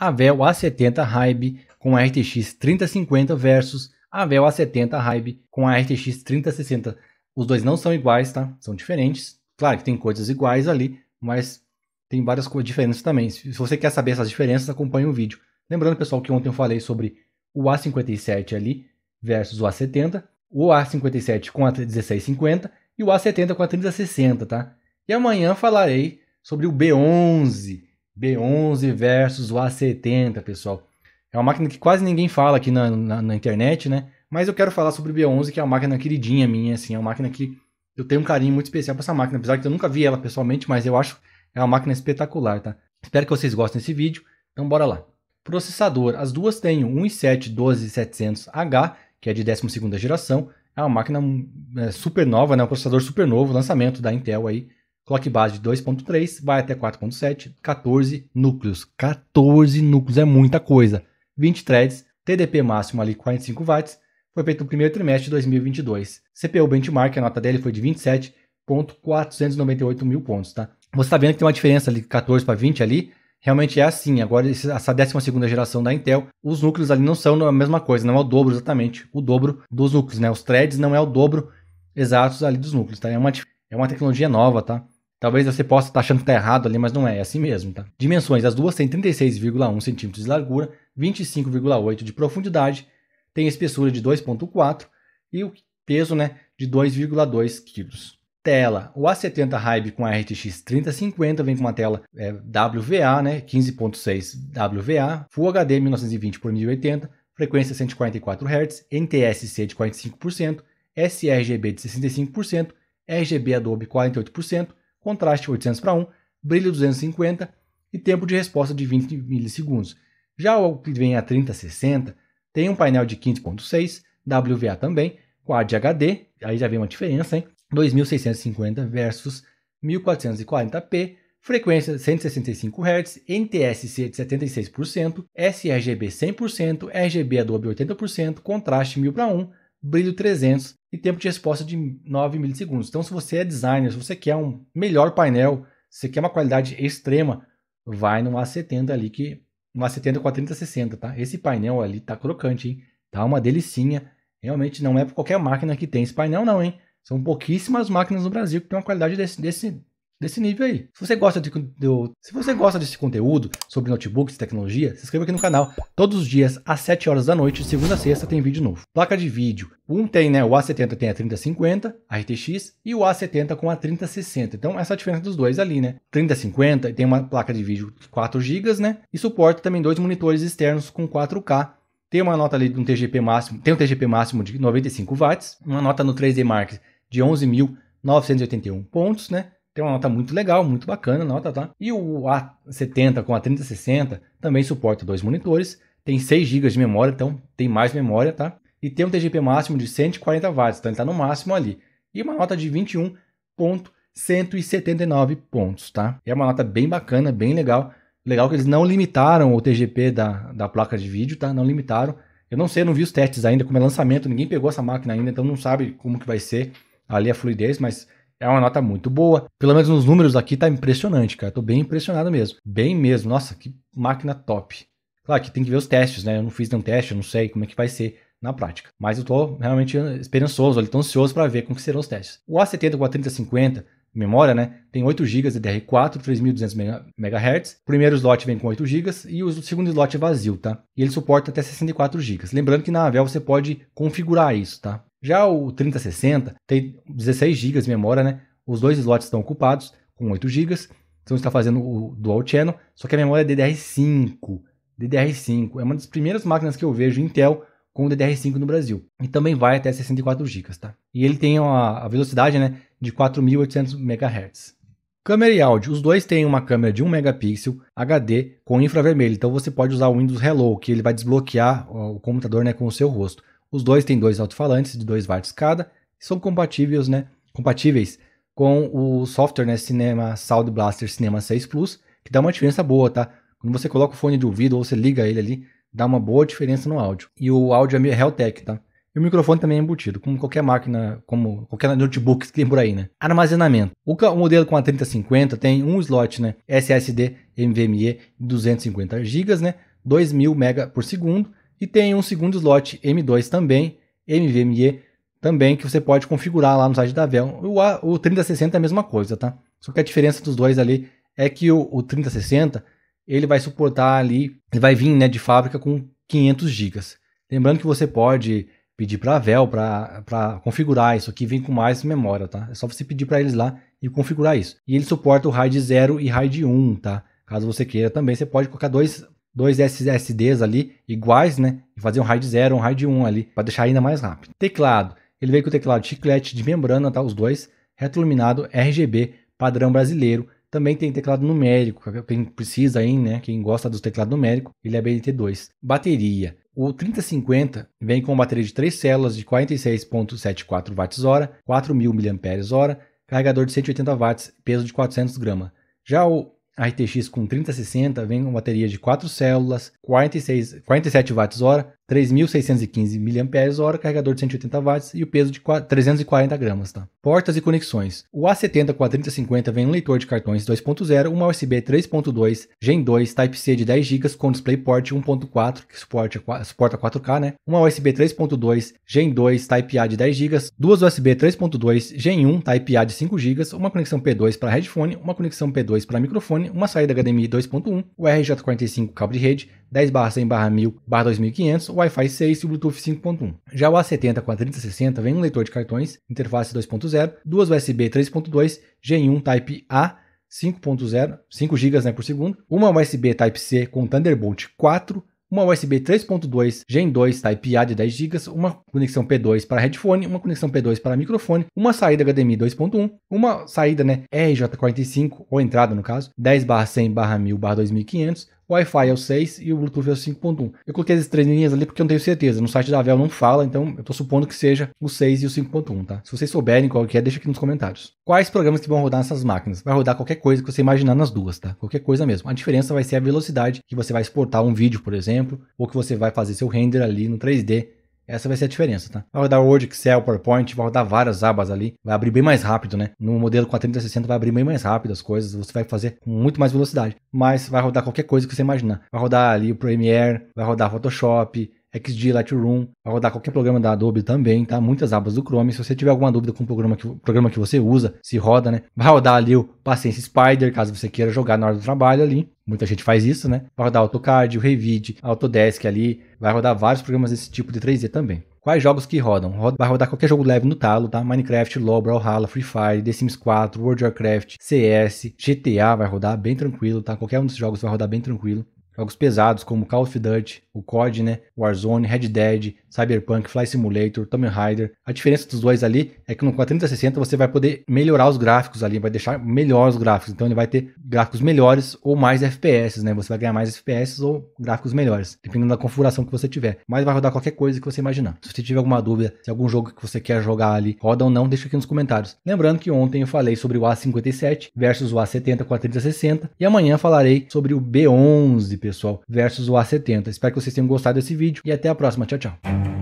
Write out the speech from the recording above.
a VEL A70 Hybe com a RTX 3050 versus a VEL A70 Hybe com a RTX 3060. Os dois não são iguais, tá? São diferentes. Claro que tem coisas iguais ali, mas tem várias coisas diferentes também. Se você quer saber essas diferenças, acompanhe o vídeo. Lembrando, pessoal, que ontem eu falei sobre o A57 ali versus o A70, o A57 com a 1650 e o A70 com a 3060, tá? E amanhã falarei sobre o B11 B11 versus o A70, pessoal. É uma máquina que quase ninguém fala aqui na, na, na internet, né? Mas eu quero falar sobre o B11, que é uma máquina queridinha minha, assim. É uma máquina que eu tenho um carinho muito especial para essa máquina, apesar que eu nunca vi ela pessoalmente, mas eu acho é uma máquina espetacular, tá? Espero que vocês gostem desse vídeo, então bora lá. Processador, as duas têm um i7 12700H, que é de 12ª geração, é uma máquina hum, é, super nova, né? um processador super novo, lançamento da Intel aí, Clock base de 2.3 vai até 4.7, 14 núcleos. 14 núcleos é muita coisa. 20 threads, TDP máximo ali 45 watts. Foi feito no primeiro trimestre de 2022. CPU benchmark, a nota dele foi de 27.498 mil pontos, tá? Você está vendo que tem uma diferença ali de 14 para 20 ali, realmente é assim. Agora, essa 12 geração da Intel, os núcleos ali não são a mesma coisa, não é o dobro exatamente, o dobro dos núcleos, né? Os threads não é o dobro exatos ali dos núcleos, tá? É uma, é uma tecnologia nova, tá? Talvez você possa estar tá achando que está errado ali, mas não é, é assim mesmo, tá? Dimensões, as duas têm 36,1 cm de largura, 25,8 de profundidade, tem espessura de 2,4 e o peso né, de 2,2 kg. Tela, o A70 Hybe com RTX 3050 vem com uma tela é, WVA, né, 15.6 WVA, Full HD 1920 por 1080, frequência 144 Hz, NTSC de 45%, sRGB de 65%, RGB Adobe 48%, contraste 800 para 1, brilho 250 e tempo de resposta de 20 milissegundos. Já o que vem a 3060 tem um painel de 15.6, WVA também, Quad HD, aí já vem uma diferença, hein? 2650 versus 1440p, frequência 165 Hz, NTSC de 76%, sRGB 100%, RGB Adobe 80%, contraste 1000 para 1, brilho 300 e tempo de resposta de 9 milissegundos. Então, se você é designer, se você quer um melhor painel, se você quer uma qualidade extrema, vai no A70 ali, que um A70 com a 3060, tá? Esse painel ali tá crocante, hein? Tá uma delicinha. Realmente não é qualquer máquina que tem esse painel não, hein? São pouquíssimas máquinas no Brasil que tem uma qualidade desse, desse desse nível aí. Se você gosta de, se você gosta desse conteúdo sobre notebooks e tecnologia, se inscreva aqui no canal. Todos os dias às 7 horas da noite, segunda a sexta, tem vídeo novo. Placa de vídeo. Um tem, né, o A70 tem a 3050, a RTX e o A70 com a 3060. Então essa é a diferença dos dois ali, né? 3050 tem uma placa de vídeo de 4 GB, né? E suporta também dois monitores externos com 4K tem uma nota ali de um TGP máximo, tem um TGP máximo de 95 watts, uma nota no 3D Mark de 11.981 pontos, né? é uma nota muito legal, muito bacana a nota, tá? E o A70 com a 3060 também suporta dois monitores, tem 6 GB de memória, então tem mais memória, tá? E tem um TGP máximo de 140 watts, então ele está no máximo ali. E uma nota de 21.179 pontos, tá? E é uma nota bem bacana, bem legal. Legal que eles não limitaram o TGP da, da placa de vídeo, tá? Não limitaram. Eu não sei, eu não vi os testes ainda, como é lançamento, ninguém pegou essa máquina ainda, então não sabe como que vai ser ali a fluidez, mas é uma nota muito boa. Pelo menos nos números aqui tá impressionante, cara. Tô bem impressionado mesmo. Bem mesmo. Nossa, que máquina top. Claro que tem que ver os testes, né? Eu não fiz nenhum teste, eu não sei como é que vai ser na prática. Mas eu tô realmente esperançoso, estou ansioso para ver como que serão os testes. O A70 com a 3050 memória, né? Tem 8 GB DDR4, 3200 MHz. primeiro slot vem com 8 GB e o segundo slot é vazio, tá? E ele suporta até 64 GB. Lembrando que na Avel você pode configurar isso, tá? Já o 3060 tem 16 GB de memória, né? Os dois slots estão ocupados com 8 GB. Então está fazendo o dual channel, só que a memória é DDR5. DDR5 é uma das primeiras máquinas que eu vejo Intel com DDR5 no Brasil. E também vai até 64 GB, tá? E ele tem uma, a velocidade, né, de 4800 MHz. Câmera e áudio. Os dois têm uma câmera de 1 megapixel HD com infravermelho. Então você pode usar o Windows Hello, que ele vai desbloquear o computador, né, com o seu rosto. Os dois têm dois alto-falantes de 2 watts cada, e são compatíveis, né, compatíveis com o software né, Cinema Sound Blaster Cinema 6 Plus, que dá uma diferença boa, tá? Quando você coloca o fone de ouvido ou você liga ele ali, dá uma boa diferença no áudio. E o áudio é Realtech, tá? E o microfone também é embutido, como qualquer máquina, como qualquer notebook que tem por aí, né? Armazenamento. O, modelo com a 3050 tem um slot, né? SSD NVMe 250 GB, né? 2000 MB por segundo e tem um segundo slot M2 também, NVMe também, que você pode configurar lá no site da Dell. O, o 3060 é a mesma coisa, tá? Só que a diferença dos dois ali é que o, o 3060 ele vai suportar ali, ele vai vir né, de fábrica com 500 GB. Lembrando que você pode pedir para a Vel para configurar isso aqui, vem com mais memória, tá? É só você pedir para eles lá e configurar isso. E ele suporta o RAID 0 e RAID 1, tá? Caso você queira também, você pode colocar dois dois SSDs ali iguais, né? E fazer um RAID 0, um RAID 1 ali, para deixar ainda mais rápido. Teclado. Ele veio com o teclado chiclete de membrana, tá? Os dois, retroiluminado RGB, padrão brasileiro. Também tem teclado numérico, quem precisa aí, né? Quem gosta do teclado numérico, ele é BNT2. Bateria. O 3050 vem com bateria de 3 células de 46.74 Wh, 4.000 mAh, carregador de 180 watts, peso de 400 gramas. Já o a RTX com 3060 vem com bateria de 4 células, 46, 47 watts hora, 3.615 mAh, carregador de 180 watts e o peso de 340 gramas. Tá? Portas e conexões. O A70 com a 3050 vem um leitor de cartões 2.0, uma USB 3.2, Gen 2, Type-C de 10 GB com DisplayPort 1.4, que suporta, suporta 4K, né? uma USB 3.2, Gen 2, Type-A de 10 GB, duas USB 3.2, Gen 1, Type-A de 5 GB, uma conexão P2 para headphone, uma conexão P2 para microfone, uma saída HDMI 2.1, o RJ45 cabo de rede, 10 barra 100 barra 1000 barra 2500, Wi-Fi 6 e Bluetooth 5.1. Já o A70 com a 3060 vem um leitor de cartões, interface 2.0, duas USB 3.2, Gen 1 Type A, 5.0, 5 GB né, por segundo, uma USB Type-C com Thunderbolt 4, uma USB 3.2 Gen 2 Type-A de 10 GB, uma conexão P2 para headphone, uma conexão P2 para microfone, uma saída HDMI 2.1, uma saída né, RJ45, ou entrada no caso, 10 barra 100 barra 1000 barra 2500, Wi-Fi é o 6 e o Bluetooth é o 5.1. Eu coloquei as três linhas ali porque eu não tenho certeza. No site da Avel não fala, então eu estou supondo que seja o 6 e o 5.1, tá? Se vocês souberem qual que é, deixa aqui nos comentários. Quais programas que vão rodar nessas máquinas? Vai rodar qualquer coisa que você imaginar nas duas, tá? Qualquer coisa mesmo. A diferença vai ser a velocidade que você vai exportar um vídeo, por exemplo, ou que você vai fazer seu render ali no 3D essa vai ser a diferença, tá? Vai rodar Word, Excel, PowerPoint, vai rodar várias abas ali, vai abrir bem mais rápido, né? No modelo com a 3060 vai abrir bem mais rápido as coisas, você vai fazer com muito mais velocidade, mas vai rodar qualquer coisa que você imaginar. Vai rodar ali o Premiere, vai rodar Photoshop, XD, Lightroom, vai rodar qualquer programa da Adobe também, tá? Muitas abas do Chrome. Se você tiver alguma dúvida com o programa que, programa que você usa, se roda, né? Vai rodar ali o Paciência Spider, caso você queira jogar na hora do trabalho ali. Muita gente faz isso, né? Vai rodar AutoCAD, o Revit, Autodesk ali. Vai rodar vários programas desse tipo de 3D também. Quais jogos que rodam? Vai rodar qualquer jogo leve no talo, tá? Minecraft, LoL, Brawlhalla, Free Fire, The Sims 4, World of Warcraft, CS, GTA vai rodar bem tranquilo, tá? Qualquer um desses jogos vai rodar bem tranquilo. Jogos pesados como Call of Duty, o COD, né, Warzone, Red Dead, Cyberpunk, Flight Simulator, Tomb Raider. A diferença dos dois ali é que no 4060 você vai poder melhorar os gráficos ali, vai deixar melhores os gráficos. Então ele vai ter gráficos melhores ou mais FPS, né? Você vai ganhar mais FPS ou gráficos melhores, dependendo da configuração que você tiver. Mas vai rodar qualquer coisa que você imaginar. Se você tiver alguma dúvida, se algum jogo que você quer jogar ali roda ou não, deixa aqui nos comentários. Lembrando que ontem eu falei sobre o A57 versus o A70 com a 3060 e amanhã falarei sobre o B11, pessoal pessoal versus o A70. Espero que vocês tenham gostado desse vídeo e até a próxima. Tchau, tchau.